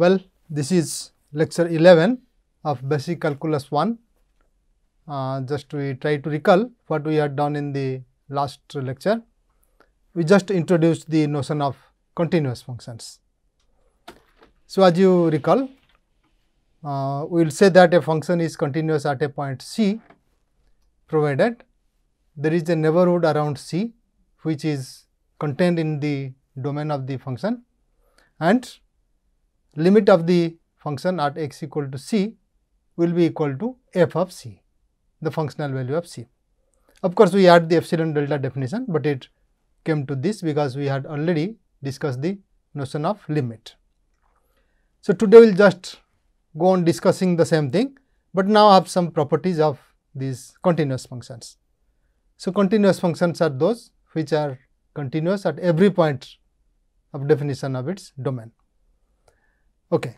Well, this is lecture 11 of basic calculus 1. Uh, just we try to recall what we had done in the last lecture. We just introduced the notion of continuous functions. So, as you recall, uh, we will say that a function is continuous at a point c provided there is a neighborhood around c which is contained in the domain of the function and limit of the function at x equal to c will be equal to f of c, the functional value of c. Of course, we had the epsilon delta definition, but it came to this because we had already discussed the notion of limit. So, today we will just go on discussing the same thing, but now have some properties of these continuous functions. So, continuous functions are those which are continuous at every point of definition of its domain. Okay.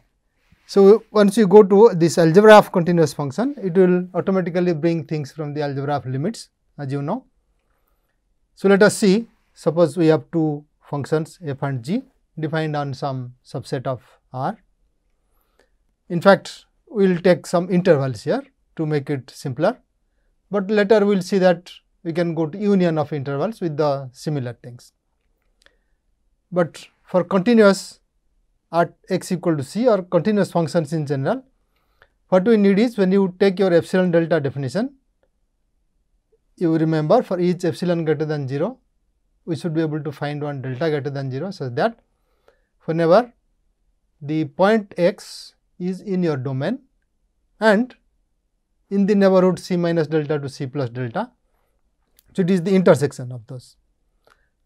So, once you go to this algebra of continuous function, it will automatically bring things from the algebra of limits as you know. So, let us see suppose we have two functions f and g defined on some subset of R. In fact, we will take some intervals here to make it simpler, but later we will see that we can go to union of intervals with the similar things. But for continuous at x equal to c or continuous functions in general. What we need is when you take your epsilon delta definition, you remember for each epsilon greater than 0, we should be able to find one delta greater than 0 such that whenever the point x is in your domain and in the neighborhood c minus delta to c plus delta. So, it is the intersection of those.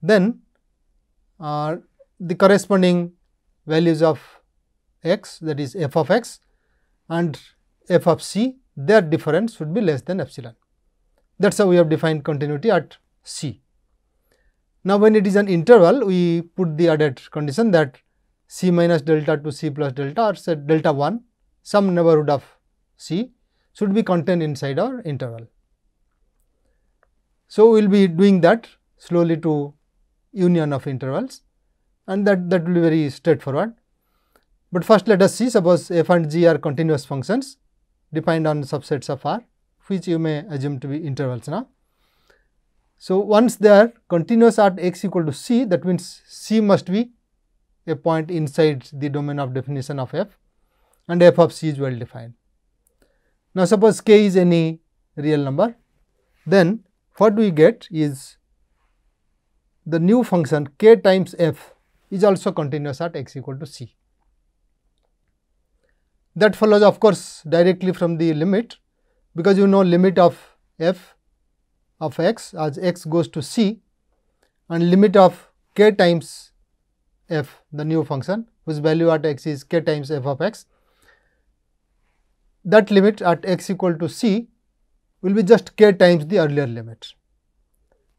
Then uh, the corresponding values of x that is f of x and f of c their difference should be less than epsilon. That is how we have defined continuity at c. Now, when it is an interval we put the added condition that c minus delta to c plus delta or say delta 1 some neighborhood of c should be contained inside our interval. So, we will be doing that slowly to union of intervals and that, that will be very straightforward. But first let us see suppose f and g are continuous functions defined on subsets of R which you may assume to be intervals now. So, once they are continuous at x equal to c that means c must be a point inside the domain of definition of f and f of c is well defined. Now, suppose k is any real number then what we get is the new function k times f is also continuous at x equal to c. That follows of course directly from the limit because you know limit of f of x as x goes to c and limit of k times f the new function whose value at x is k times f of x. That limit at x equal to c will be just k times the earlier limit.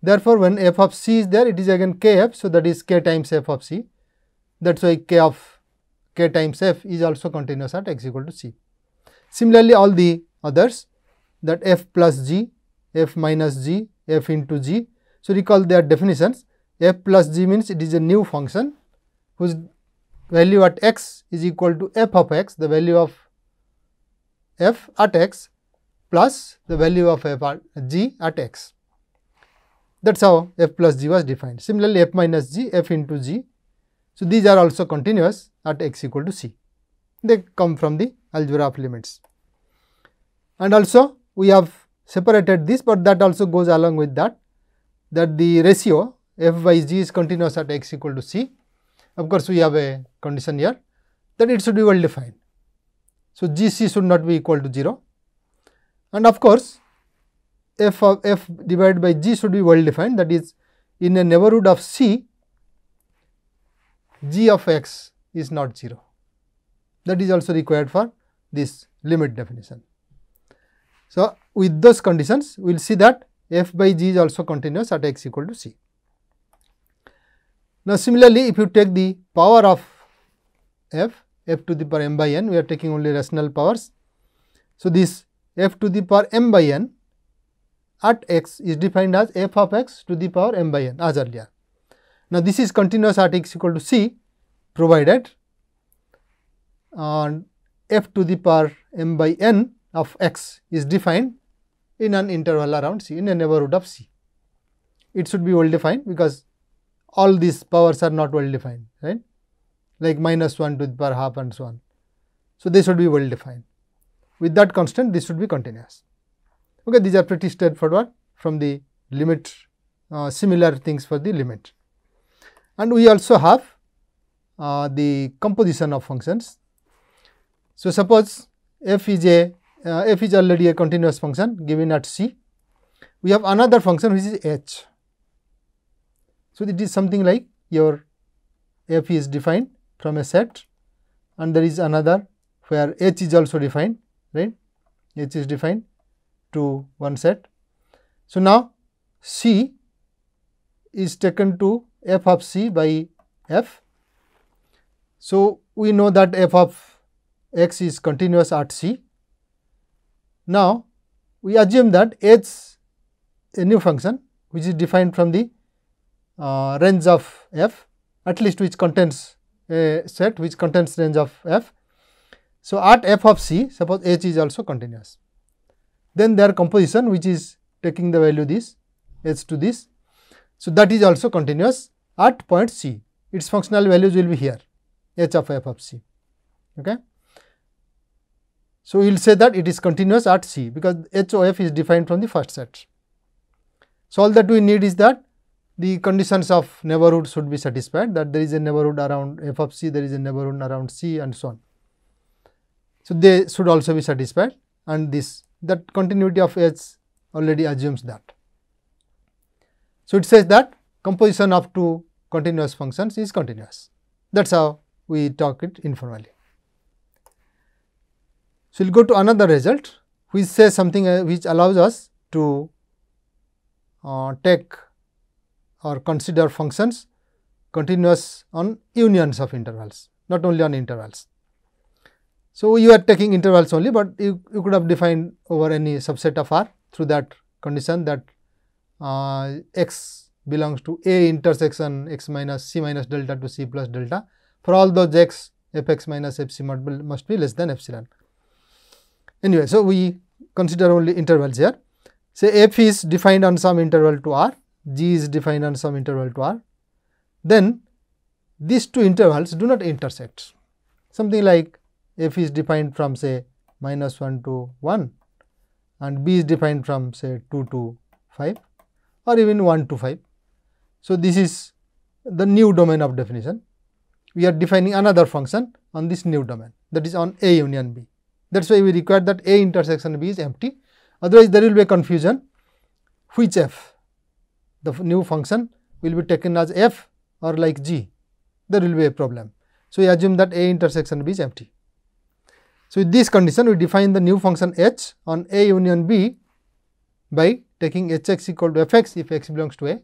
Therefore, when f of c is there, it is again kf. So, that is k times f of c. That is why k of k times f is also continuous at x equal to c. Similarly, all the others that f plus g, f minus g, f into g. So, recall their definitions. f plus g means it is a new function whose value at x is equal to f of x, the value of f at x plus the value of f at g at x. That is how f plus g was defined. Similarly, f minus g, f into g. So, these are also continuous at x equal to c. They come from the algebra of limits. And also, we have separated this, but that also goes along with that, that the ratio f by g is continuous at x equal to c. Of course, we have a condition here that it should be well defined. So, gc should not be equal to 0 and of course, f of f divided by g should be well defined that is in a neighborhood of c g of x is not 0 that is also required for this limit definition. So, with those conditions we will see that f by g is also continuous at x equal to c. Now, similarly if you take the power of f, f to the power m by n we are taking only rational powers. So, this f to the power m by n at x is defined as f of x to the power m by n as earlier. Now, this is continuous at x equal to c provided and f to the power m by n of x is defined in an interval around c in a neighborhood of c. It should be well defined because all these powers are not well defined right like minus 1 to the power half and so on. So, they should be well defined with that constant this should be continuous. Okay, these are pretty straightforward from the limit uh, similar things for the limit. And we also have uh, the composition of functions. So, suppose f is a uh, f is already a continuous function given at c. We have another function which is h. So, it is something like your f is defined from a set and there is another where h is also defined right h is defined to one set. So, now C is taken to f of C by f. So, we know that f of x is continuous at C. Now, we assume that h a new function which is defined from the uh, range of f at least which contains a set which contains range of f. So, at f of c suppose h is also continuous then their composition which is taking the value this h to this. So, that is also continuous at point C, its functional values will be here h of f of c. Okay. So, we will say that it is continuous at C because h of f is defined from the first set. So, all that we need is that the conditions of neighborhood should be satisfied that there is a neighborhood around f of c, there is a neighborhood around c and so on. So, they should also be satisfied and this that continuity of H already assumes that. So, it says that composition of two continuous functions is continuous. That is how we talk it informally. So, we will go to another result which says something uh, which allows us to uh, take or consider functions continuous on unions of intervals, not only on intervals. So, you are taking intervals only, but you, you could have defined over any subset of R through that condition that uh, x belongs to A intersection x minus c minus delta to c plus delta. For all those x, f x minus f c must be less than epsilon. Anyway, so we consider only intervals here. Say f is defined on some interval to R, g is defined on some interval to R. Then these two intervals do not intersect. Something like f is defined from say minus 1 to 1 and b is defined from say 2 to 5 or even 1 to 5. So, this is the new domain of definition. We are defining another function on this new domain that is on A union B. That is why we require that A intersection B is empty otherwise there will be a confusion which f the new function will be taken as f or like g there will be a problem. So, we assume that A intersection B is empty. So, with this condition we define the new function h on A union B by taking h x equal to f x if x belongs to A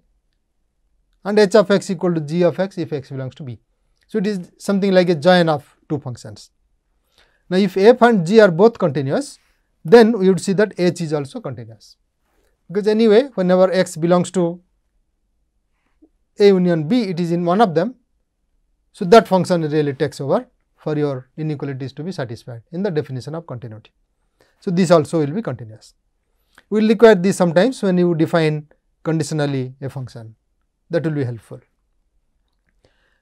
and h of x equal to g of x if x belongs to B. So, it is something like a join of two functions. Now, if f and g are both continuous then we would see that h is also continuous because anyway whenever x belongs to A union B it is in one of them. So, that function really takes over for your inequalities to be satisfied in the definition of continuity. So, this also will be continuous. We will require this sometimes when you define conditionally a function that will be helpful.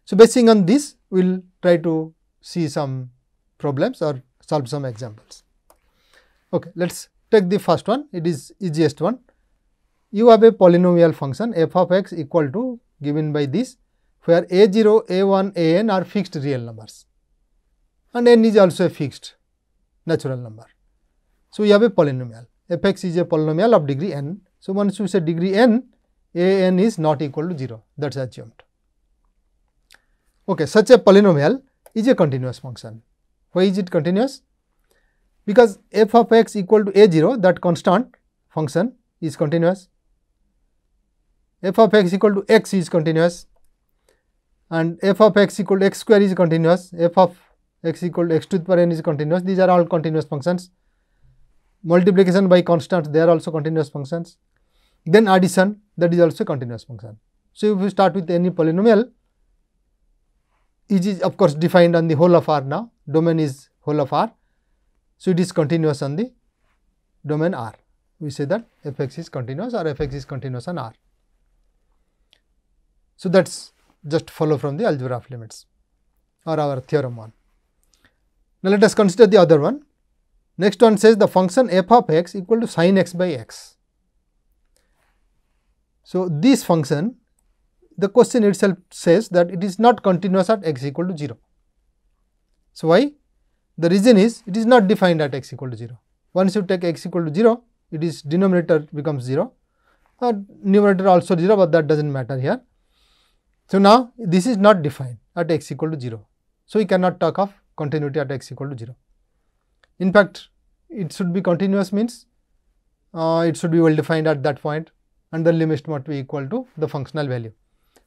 So, basing on this we will try to see some problems or solve some examples. Okay, let us take the first one it is easiest one. You have a polynomial function f of x equal to given by this where a 0, a 1, a n are fixed real numbers and n is also a fixed natural number. So, we have a polynomial f x is a polynomial of degree n. So, once you say degree n a n is not equal to 0 that is assumed. Okay, such a polynomial is a continuous function. Why is it continuous? Because f of x equal to a 0 that constant function is continuous f of x equal to x is continuous and f of x equal to x square is continuous f of x equal to x to the power n is continuous. These are all continuous functions. Multiplication by constants, they are also continuous functions. Then addition, that is also continuous function. So, if you start with any polynomial, it is of course defined on the whole of R now, domain is whole of R. So, it is continuous on the domain R. We say that f x is continuous or f x is continuous on R. So, that is just follow from the algebra of limits or our theorem 1. Now, let us consider the other one. Next one says the function f of x equal to sine x by x. So, this function the question itself says that it is not continuous at x equal to 0. So, why? The reason is it is not defined at x equal to 0. Once you take x equal to 0, it is denominator becomes 0 or uh, numerator also 0, but that does not matter here. So, now this is not defined at x equal to 0. So, we cannot talk of continuity at x equal to 0. In fact, it should be continuous means uh, it should be well defined at that point and the limit must be equal to the functional value.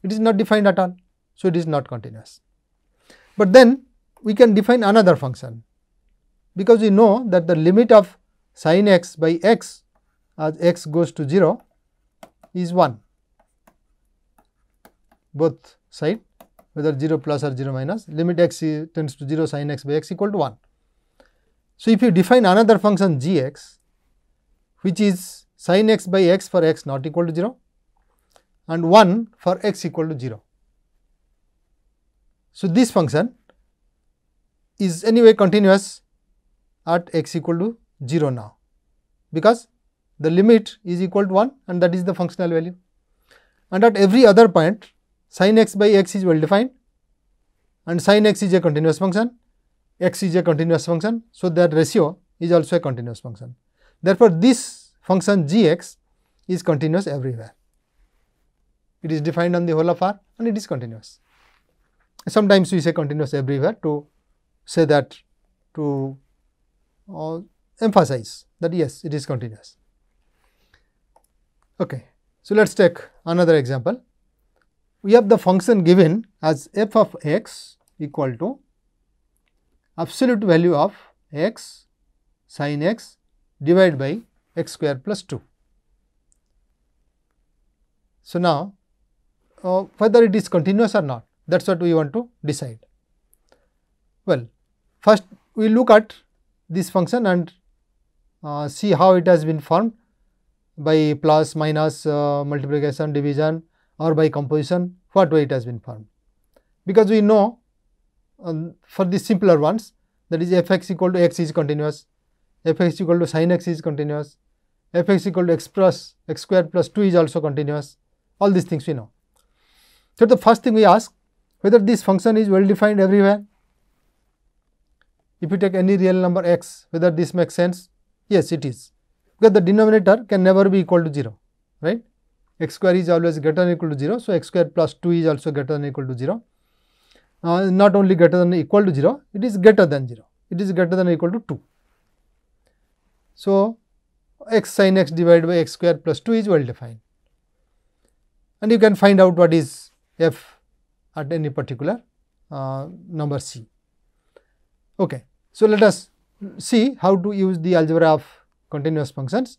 It is not defined at all, so it is not continuous. But then we can define another function because we know that the limit of sin x by x as x goes to 0 is 1 both side whether 0 plus or 0 minus limit x tends to 0 sin x by x equal to 1. So, if you define another function g x which is sin x by x for x not equal to 0 and 1 for x equal to 0. So, this function is anyway continuous at x equal to 0 now because the limit is equal to 1 and that is the functional value. And at every other point sin x by x is well defined and sin x is a continuous function, x is a continuous function. So, that ratio is also a continuous function. Therefore, this function gx is continuous everywhere. It is defined on the whole of R and it is continuous. Sometimes we say continuous everywhere to say that to uh, emphasize that yes, it is continuous. Okay. So, let us take another example we have the function given as f of x equal to absolute value of x sin x divided by x square plus 2. So, now uh, whether it is continuous or not that is what we want to decide. Well, first we look at this function and uh, see how it has been formed by plus minus uh, multiplication division or by composition what way it has been formed. Because we know um, for the simpler ones that is f x equal to x is continuous, f x equal to sin x is continuous, f x equal to x plus x square plus 2 is also continuous all these things we know. So, the first thing we ask whether this function is well defined everywhere. If you take any real number x whether this makes sense yes it is because the denominator can never be equal to 0 right x square is always greater than equal to 0. So, x square plus 2 is also greater than equal to 0. Uh, not only greater than equal to 0, it is greater than 0. It is greater than equal to 2. So, x sin x divided by x square plus 2 is well defined. And you can find out what is f at any particular uh, number c. Okay. So, let us see how to use the algebra of continuous functions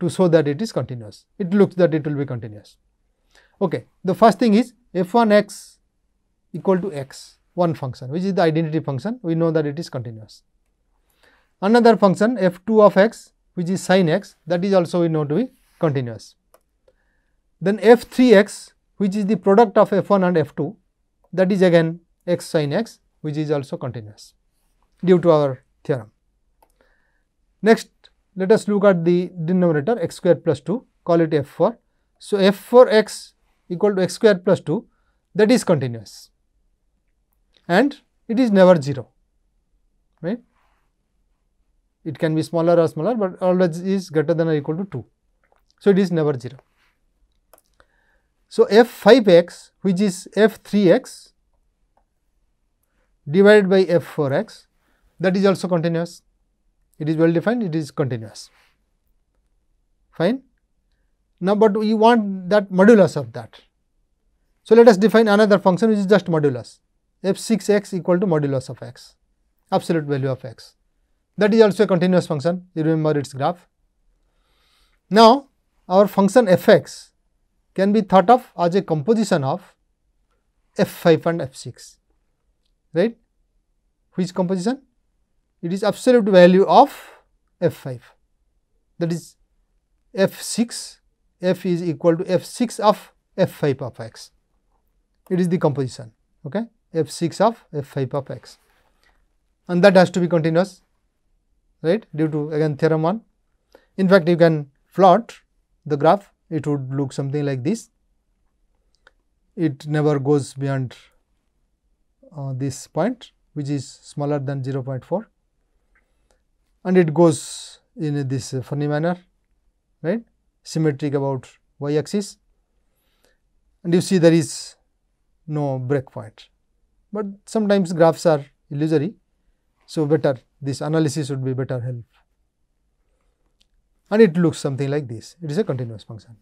to show that it is continuous. It looks that it will be continuous. Okay. The first thing is f1x equal to x, one function which is the identity function, we know that it is continuous. Another function f2 of x which is sine x that is also we know to be continuous. Then f3x which is the product of f1 and f2 that is again x sine x which is also continuous due to our theorem. Next let us look at the denominator x square plus 2, call it f 4 So, f 4 x equal to x square plus 2 that is continuous and it is never 0, right. It can be smaller or smaller, but always is greater than or equal to 2. So, it is never 0. So, f 5x which is f 3x divided by f 4x that is also continuous it is well defined, it is continuous. Fine. Now, but we want that modulus of that. So, let us define another function which is just modulus f 6 x equal to modulus of x, absolute value of x. That is also a continuous function, you remember its graph. Now, our function f x can be thought of as a composition of f 5 and f 6, right? Which composition? it is absolute value of f 5 that is f 6 f is equal to f 6 of f 5 of x it is the composition okay f 6 of f 5 of x and that has to be continuous right due to again theorem 1 in fact you can plot the graph it would look something like this it never goes beyond uh, this point which is smaller than 0.4 and it goes in this funny manner, right, symmetric about y axis and you see there is no break point. But sometimes graphs are illusory, so better this analysis would be better help and it looks something like this, it is a continuous function.